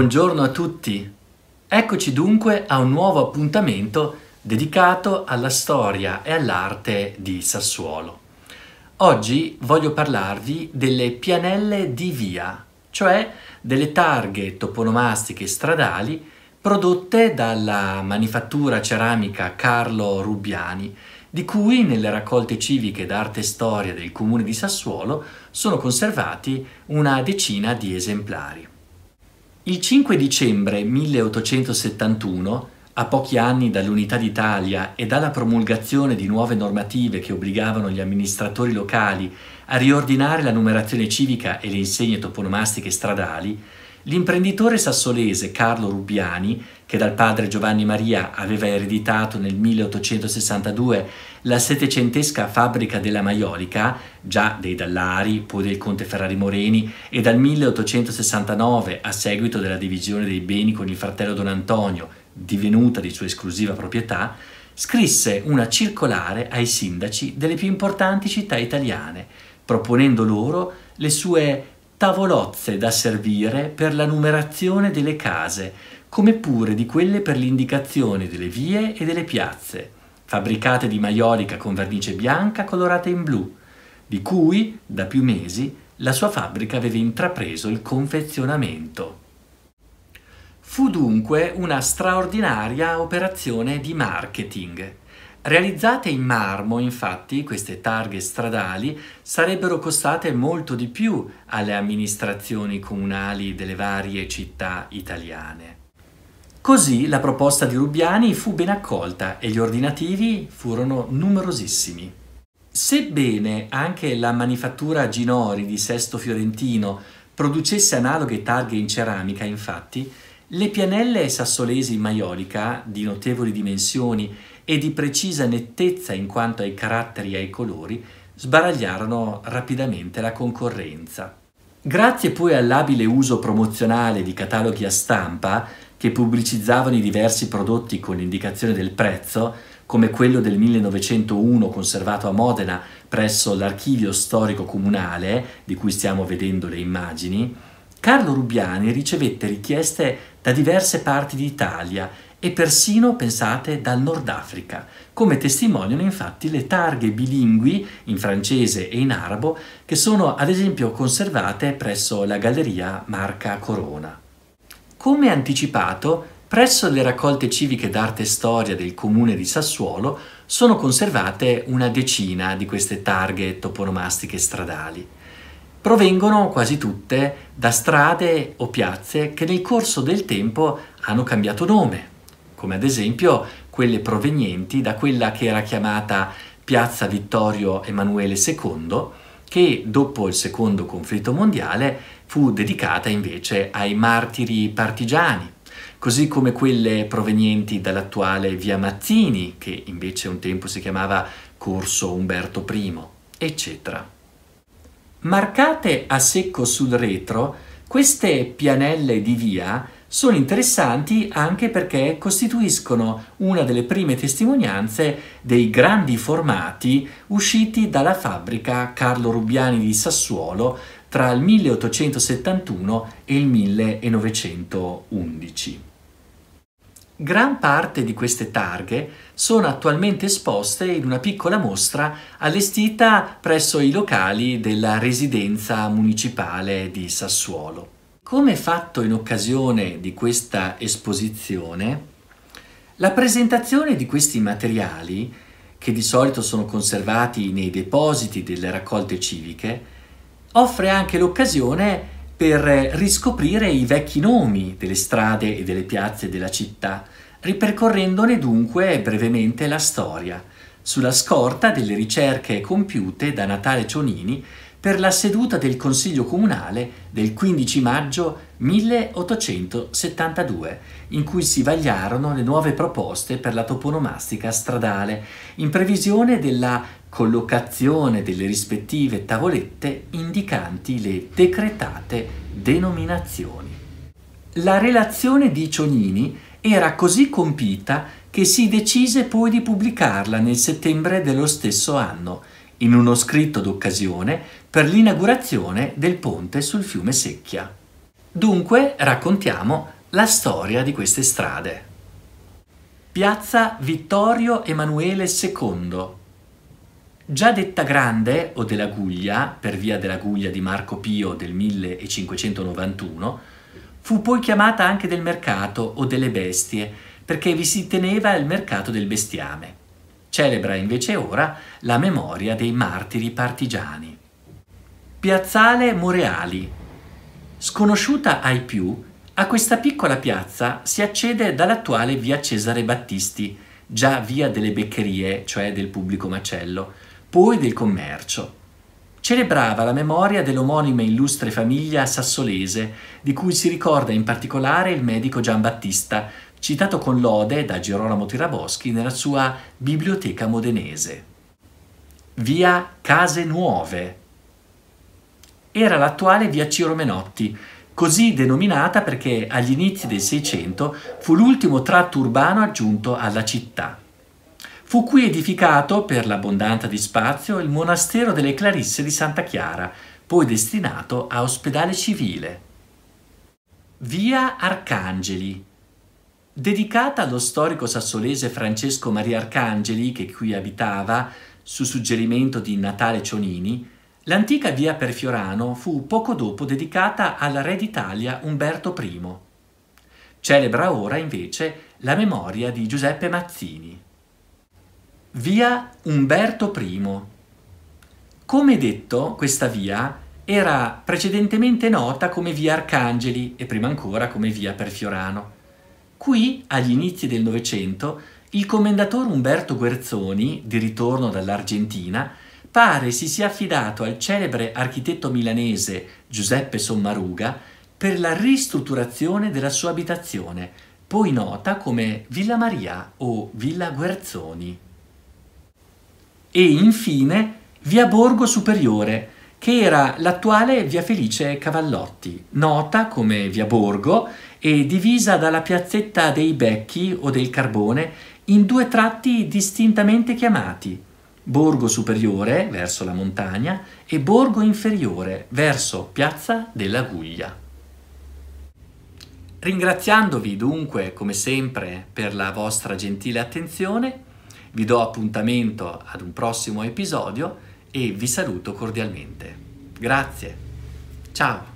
Buongiorno a tutti! Eccoci dunque a un nuovo appuntamento dedicato alla storia e all'arte di Sassuolo. Oggi voglio parlarvi delle pianelle di via, cioè delle targhe toponomastiche stradali prodotte dalla manifattura ceramica Carlo Rubiani, di cui nelle raccolte civiche d'arte e storia del comune di Sassuolo sono conservati una decina di esemplari. Il 5 dicembre 1871, a pochi anni dall'Unità d'Italia e dalla promulgazione di nuove normative che obbligavano gli amministratori locali a riordinare la numerazione civica e le insegne toponomastiche stradali, L'imprenditore sassolese Carlo Rubiani, che dal padre Giovanni Maria aveva ereditato nel 1862 la settecentesca fabbrica della Maiolica, già dei Dallari, poi del conte Ferrari Moreni, e dal 1869, a seguito della divisione dei beni con il fratello Don Antonio, divenuta di sua esclusiva proprietà, scrisse una circolare ai sindaci delle più importanti città italiane, proponendo loro le sue tavolozze da servire per la numerazione delle case, come pure di quelle per l'indicazione delle vie e delle piazze, fabbricate di maiolica con vernice bianca colorata in blu, di cui, da più mesi, la sua fabbrica aveva intrapreso il confezionamento. Fu dunque una straordinaria operazione di marketing Realizzate in marmo, infatti, queste targhe stradali sarebbero costate molto di più alle amministrazioni comunali delle varie città italiane. Così la proposta di Rubiani fu ben accolta e gli ordinativi furono numerosissimi. Sebbene anche la manifattura Ginori di Sesto Fiorentino producesse analoghe targhe in ceramica, infatti, le pianelle sassolesi in maiolica, di notevoli dimensioni e di precisa nettezza in quanto ai caratteri e ai colori, sbaragliarono rapidamente la concorrenza. Grazie poi all'abile uso promozionale di cataloghi a stampa, che pubblicizzavano i diversi prodotti con l'indicazione del prezzo, come quello del 1901 conservato a Modena presso l'archivio storico comunale, di cui stiamo vedendo le immagini, Carlo Rubiani ricevette richieste da diverse parti d'Italia e persino, pensate, dal Nord Africa, come testimoniano infatti le targhe bilingui in francese e in arabo che sono ad esempio conservate presso la galleria Marca Corona. Come anticipato, presso le raccolte civiche d'arte e storia del comune di Sassuolo sono conservate una decina di queste targhe toponomastiche stradali. Provengono quasi tutte da strade o piazze che nel corso del tempo hanno cambiato nome, come ad esempio quelle provenienti da quella che era chiamata Piazza Vittorio Emanuele II, che dopo il secondo conflitto mondiale fu dedicata invece ai martiri partigiani, così come quelle provenienti dall'attuale via Mazzini, che invece un tempo si chiamava Corso Umberto I, eccetera. Marcate a secco sul retro, queste pianelle di via sono interessanti anche perché costituiscono una delle prime testimonianze dei grandi formati usciti dalla fabbrica Carlo Rubiani di Sassuolo tra il 1871 e il 1911. Gran parte di queste targhe sono attualmente esposte in una piccola mostra allestita presso i locali della residenza municipale di Sassuolo. Come fatto in occasione di questa esposizione, la presentazione di questi materiali, che di solito sono conservati nei depositi delle raccolte civiche, offre anche l'occasione per riscoprire i vecchi nomi delle strade e delle piazze della città, ripercorrendone dunque brevemente la storia, sulla scorta delle ricerche compiute da Natale Cionini per la seduta del Consiglio Comunale del 15 maggio 1872, in cui si vagliarono le nuove proposte per la toponomastica stradale, in previsione della collocazione delle rispettive tavolette indicanti le decretate denominazioni. La relazione di Cionini era così compita che si decise poi di pubblicarla nel settembre dello stesso anno, in uno scritto d'occasione per l'inaugurazione del ponte sul fiume Secchia. Dunque raccontiamo la storia di queste strade. Piazza Vittorio Emanuele II. Già detta Grande o della Guglia, per via dell'Aguglia di Marco Pio del 1591, fu poi chiamata anche del mercato o delle bestie, perché vi si teneva il mercato del bestiame. Celebra invece ora la memoria dei martiri partigiani. Piazzale Moreali. Sconosciuta ai più, a questa piccola piazza si accede dall'attuale via Cesare Battisti, già via delle Beccherie, cioè del pubblico macello, poi del commercio. Celebrava la memoria dell'omonima illustre famiglia sassolese, di cui si ricorda in particolare il medico Giambattista, citato con lode da Girolamo Tiraboschi nella sua Biblioteca Modenese. Via Case Nuove era l'attuale via Ciro Menotti, così denominata perché agli inizi del Seicento fu l'ultimo tratto urbano aggiunto alla città. Fu qui edificato, per l'abbondanza di spazio, il monastero delle Clarisse di Santa Chiara, poi destinato a ospedale civile. Via Arcangeli Dedicata allo storico sassolese Francesco Maria Arcangeli, che qui abitava, su suggerimento di Natale Cionini, l'antica via per Fiorano fu poco dopo dedicata al re d'Italia Umberto I. Celebra ora invece la memoria di Giuseppe Mazzini. Via Umberto I. Come detto, questa via era precedentemente nota come via Arcangeli e prima ancora come via per Fiorano. Qui, agli inizi del Novecento, il commendatore Umberto Guerzoni, di ritorno dall'Argentina, pare si sia affidato al celebre architetto milanese Giuseppe Sommaruga per la ristrutturazione della sua abitazione, poi nota come Villa Maria o Villa Guerzoni. E infine Via Borgo Superiore, che era l'attuale Via Felice Cavallotti, nota come Via Borgo e divisa dalla piazzetta dei Becchi o del Carbone in due tratti distintamente chiamati, Borgo Superiore verso la montagna e Borgo Inferiore verso Piazza della Guglia. Ringraziandovi dunque come sempre per la vostra gentile attenzione, vi do appuntamento ad un prossimo episodio e vi saluto cordialmente. Grazie, ciao!